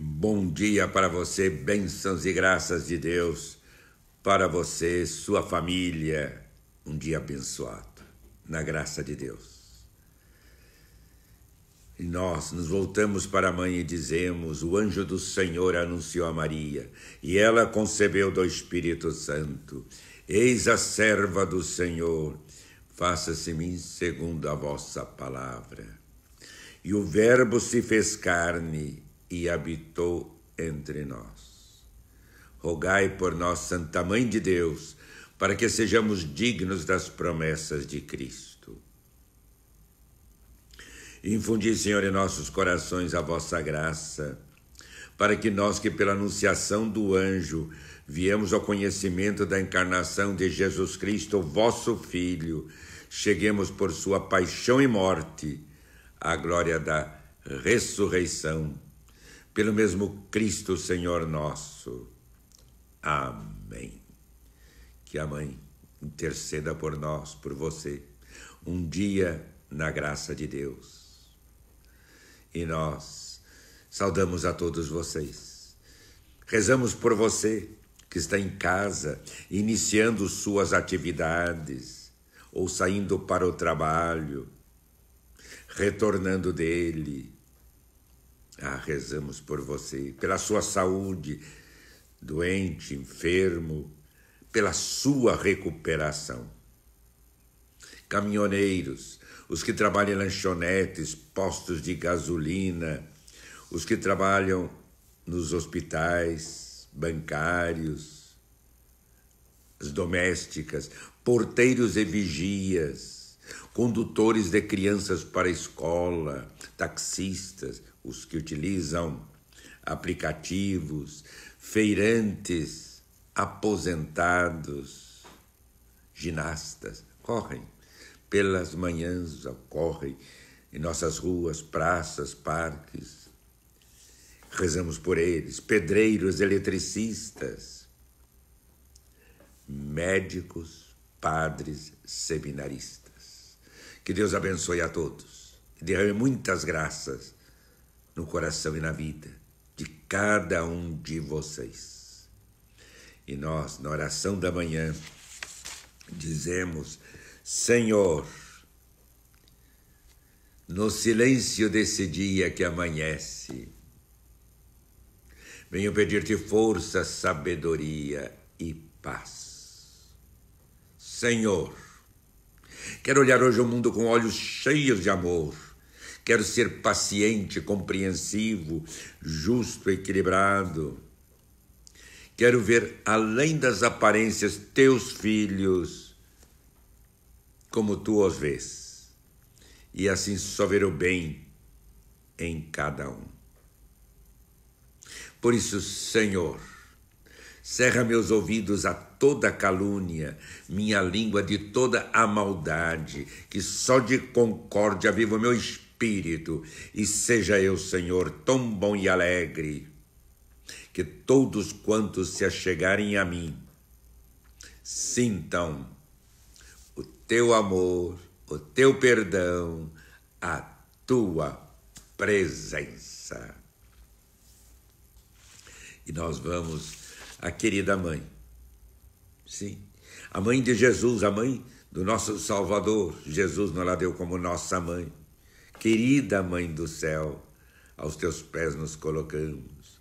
Bom dia para você, bênçãos e graças de Deus, para você, sua família, um dia abençoado, na graça de Deus. E nós nos voltamos para a mãe e dizemos: O anjo do Senhor anunciou a Maria, e ela concebeu do Espírito Santo. Eis a serva do Senhor, faça-se mim segundo a vossa palavra. E o Verbo se fez carne e habitou entre nós. Rogai por nós, Santa Mãe de Deus, para que sejamos dignos das promessas de Cristo. Infundi, Senhor, em nossos corações a vossa graça, para que nós que pela anunciação do anjo viemos ao conhecimento da encarnação de Jesus Cristo, vosso Filho, cheguemos por sua paixão e morte à glória da ressurreição pelo mesmo Cristo Senhor nosso. Amém. Que a Mãe interceda por nós, por você, um dia na graça de Deus. E nós saudamos a todos vocês. Rezamos por você que está em casa, iniciando suas atividades ou saindo para o trabalho, retornando dele ah, rezamos por você, pela sua saúde, doente, enfermo, pela sua recuperação. Caminhoneiros, os que trabalham em lanchonetes, postos de gasolina, os que trabalham nos hospitais, bancários, as domésticas, porteiros e vigias, condutores de crianças para a escola, taxistas, os que utilizam aplicativos, feirantes, aposentados, ginastas, correm pelas manhãs, correm em nossas ruas, praças, parques. Rezamos por eles, pedreiros, eletricistas, médicos, padres, seminaristas. Que Deus abençoe a todos. E derrame muitas graças no coração e na vida de cada um de vocês. E nós, na oração da manhã, dizemos: Senhor, no silêncio desse dia que amanhece, venho pedir-te força, sabedoria e paz. Senhor, Quero olhar hoje o mundo com olhos cheios de amor. Quero ser paciente, compreensivo, justo, equilibrado. Quero ver além das aparências teus filhos, como tu os vês, e assim só ver o bem em cada um. Por isso, Senhor, Cerra meus ouvidos a toda calúnia, minha língua de toda a maldade, que só de concórdia viva o meu espírito, e seja eu, Senhor, tão bom e alegre, que todos quantos se achegarem a mim sintam o teu amor, o teu perdão, a tua presença. E nós vamos a querida mãe. Sim, a mãe de Jesus, a mãe do nosso Salvador, Jesus nos la deu como nossa mãe. Querida mãe do céu, aos teus pés nos colocamos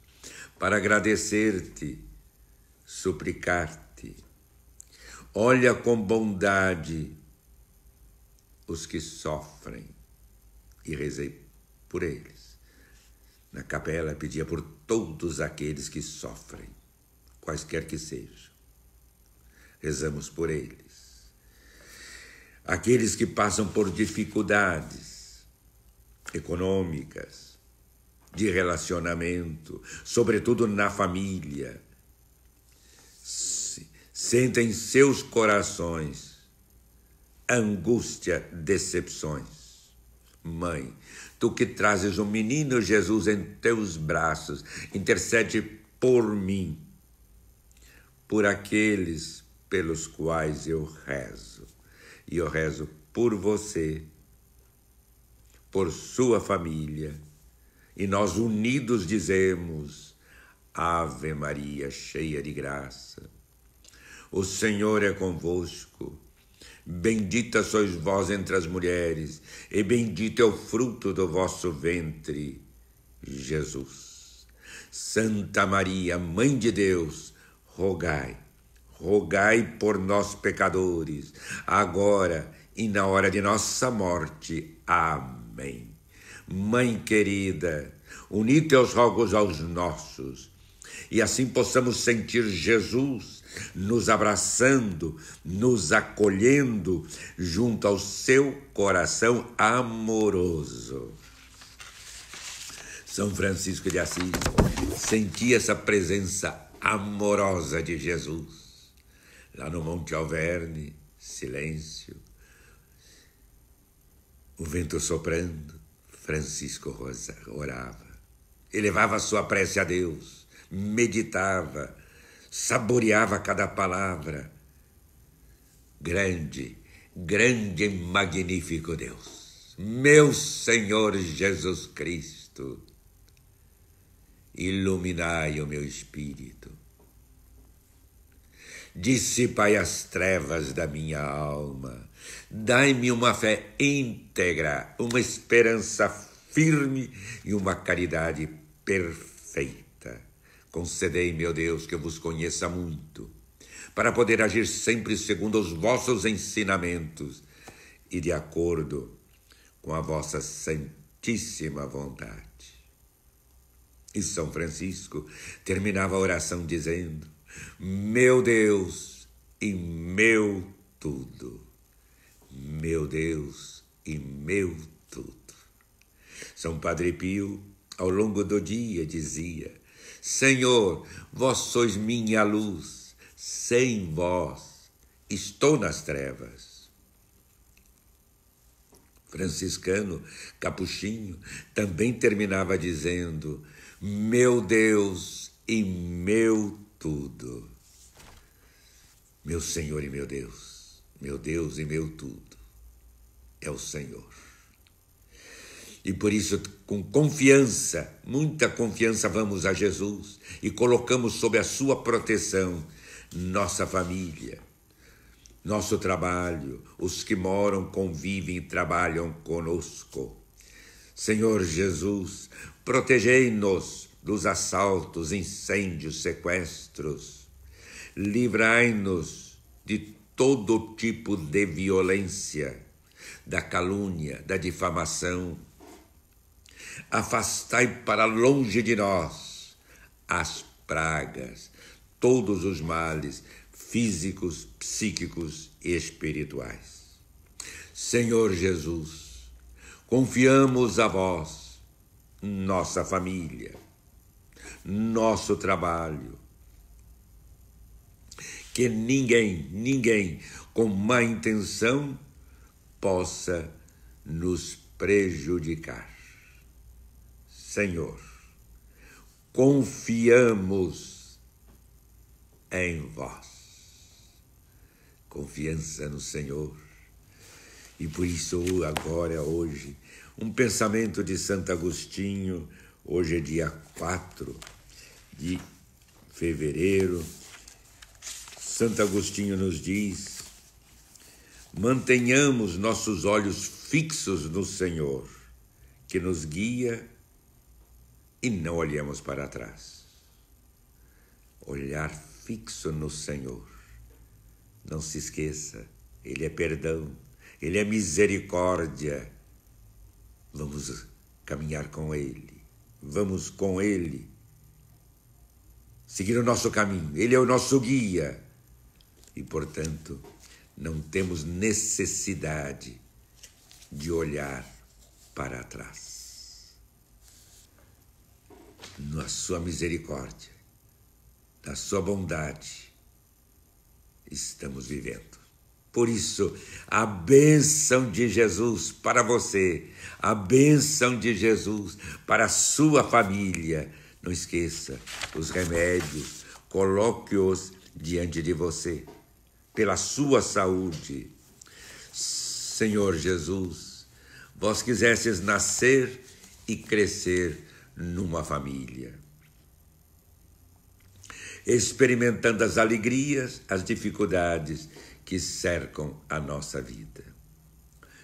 para agradecer-te, suplicar-te. Olha com bondade os que sofrem e rezei por eles. Na capela pedia por todos aqueles que sofrem quaisquer que sejam. Rezamos por eles. Aqueles que passam por dificuldades econômicas, de relacionamento, sobretudo na família, sentem seus corações angústia, decepções. Mãe, tu que trazes o menino Jesus em teus braços, intercede por mim por aqueles pelos quais eu rezo. E eu rezo por você, por sua família. E nós unidos dizemos: Ave Maria, cheia de graça. O Senhor é convosco. Bendita sois vós entre as mulheres, e bendito é o fruto do vosso ventre, Jesus. Santa Maria, Mãe de Deus, rogai, rogai por nós pecadores, agora e na hora de nossa morte. Amém. Mãe querida, uni teus rogos aos nossos, e assim possamos sentir Jesus nos abraçando, nos acolhendo junto ao seu coração amoroso. São Francisco de Assis sentia essa presença amorosa de Jesus. Lá no Monte Alverne, silêncio, o vento soprando, Francisco Rosa orava. Elevava sua prece a Deus, meditava, saboreava cada palavra. Grande, grande e magnífico Deus, meu Senhor Jesus Cristo iluminai o meu espírito. Dissipai as trevas da minha alma, dai-me uma fé íntegra, uma esperança firme e uma caridade perfeita. Concedei, meu Deus, que eu vos conheça muito, para poder agir sempre segundo os vossos ensinamentos e de acordo com a vossa santíssima vontade. E São Francisco terminava a oração dizendo: Meu Deus e meu tudo. Meu Deus e meu tudo. São Padre Pio, ao longo do dia, dizia: Senhor, vós sois minha luz, sem vós estou nas trevas. Franciscano Capuchinho também terminava dizendo: meu Deus e meu tudo. Meu Senhor e meu Deus, meu Deus e meu tudo é o Senhor. E por isso, com confiança, muita confiança, vamos a Jesus e colocamos sob a sua proteção nossa família, nosso trabalho, os que moram, convivem e trabalham conosco Senhor Jesus, protegei-nos dos assaltos, incêndios, sequestros. Livrai-nos de todo tipo de violência, da calúnia, da difamação. Afastai para longe de nós as pragas, todos os males físicos, psíquicos e espirituais. Senhor Jesus, Confiamos a vós, nossa família, nosso trabalho. Que ninguém, ninguém com má intenção possa nos prejudicar. Senhor, confiamos em vós. Confiança no Senhor e por isso agora, hoje, um pensamento de Santo Agostinho, hoje é dia 4 de fevereiro. Santo Agostinho nos diz: mantenhamos nossos olhos fixos no Senhor, que nos guia, e não olhemos para trás. Olhar fixo no Senhor. Não se esqueça, Ele é perdão, ele é misericórdia. Vamos caminhar com Ele. Vamos com Ele. Seguir o nosso caminho. Ele é o nosso guia. E, portanto, não temos necessidade de olhar para trás. Na Sua misericórdia, na Sua bondade, estamos vivendo. Por isso, a bênção de Jesus para você, a bênção de Jesus para a sua família. Não esqueça, os remédios, coloque-os diante de você, pela sua saúde. Senhor Jesus, vós quisesses nascer e crescer numa família experimentando as alegrias, as dificuldades que cercam a nossa vida.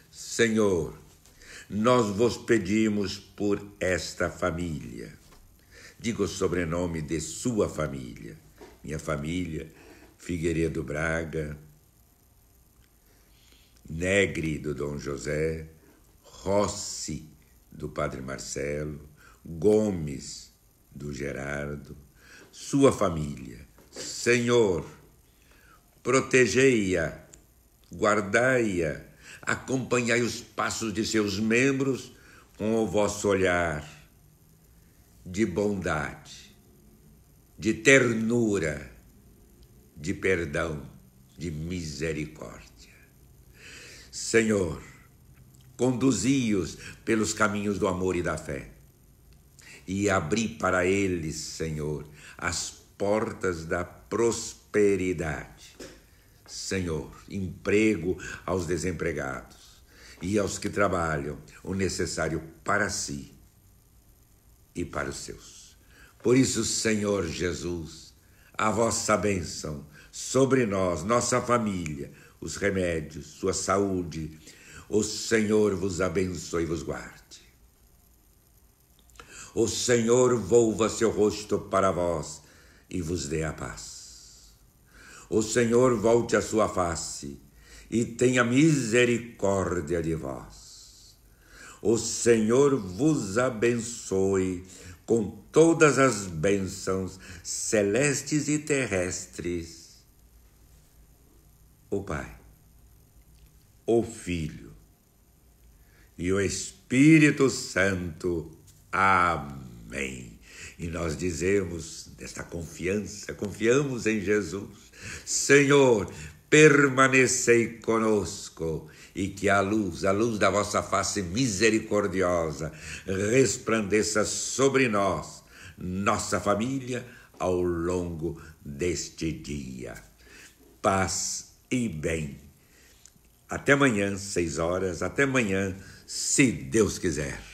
Senhor, nós vos pedimos por esta família. Digo o sobrenome de sua família, minha família, Figueiredo Braga, Negre do Dom José, Rossi do Padre Marcelo, Gomes do Gerardo, sua família. Senhor, protegei-a, guardai-a, acompanhai os passos de seus membros com o vosso olhar de bondade, de ternura, de perdão, de misericórdia. Senhor, conduzi-os pelos caminhos do amor e da fé. E abri para eles, Senhor, as portas da prosperidade. Senhor, emprego aos desempregados e aos que trabalham o necessário para si e para os seus. Por isso, Senhor Jesus, a vossa bênção sobre nós, nossa família, os remédios, sua saúde, o Senhor vos abençoe e vos guarde. O Senhor volva seu rosto para vós e vos dê a paz o Senhor volte a sua face e tenha misericórdia de vós. O Senhor vos abençoe com todas as bênçãos celestes e terrestres. O Pai, o Filho e o Espírito Santo. Amém. E nós dizemos, desta confiança, confiamos em Jesus: Senhor, permanecei conosco e que a luz, a luz da vossa face misericordiosa, resplandeça sobre nós, nossa família, ao longo deste dia. Paz e bem. Até amanhã, seis horas. Até amanhã, se Deus quiser.